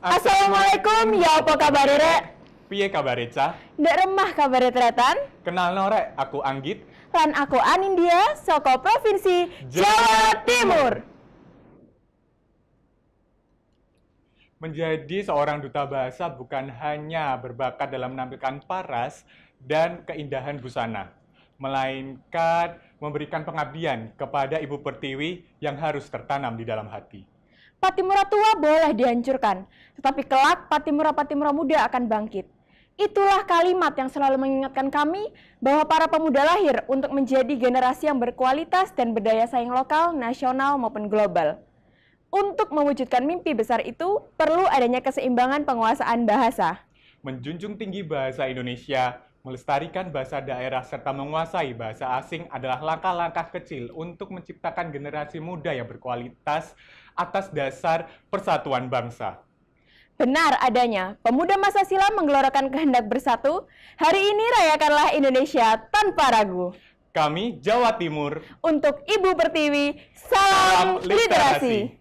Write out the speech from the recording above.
Assalamualaikum, ya apa kabar re? Piye kabar reca? Ndak remah kabar retretan? Kenal norek, aku Anggit. Lan aku Anindia, soko provinsi Jawa Timur. Menjadi seorang duta bahasa bukan hanya berbakat dalam menampilkan paras dan keindahan busana, melainkan memberikan pengabdian kepada Ibu Pertiwi yang harus tertanam di dalam hati. Patimura tua boleh dihancurkan, tetapi kelak Patimura-Patimura muda akan bangkit. Itulah kalimat yang selalu mengingatkan kami bahwa para pemuda lahir untuk menjadi generasi yang berkualitas dan berdaya saing lokal, nasional, maupun global. Untuk mewujudkan mimpi besar itu, perlu adanya keseimbangan penguasaan bahasa. Menjunjung tinggi bahasa Indonesia Melestarikan bahasa daerah serta menguasai bahasa asing adalah langkah-langkah kecil untuk menciptakan generasi muda yang berkualitas atas dasar persatuan bangsa. Benar adanya, pemuda masa silam menggelorakan kehendak bersatu. Hari ini rayakanlah Indonesia tanpa ragu. Kami Jawa Timur. Untuk Ibu Pertiwi, salam, salam literasi. literasi.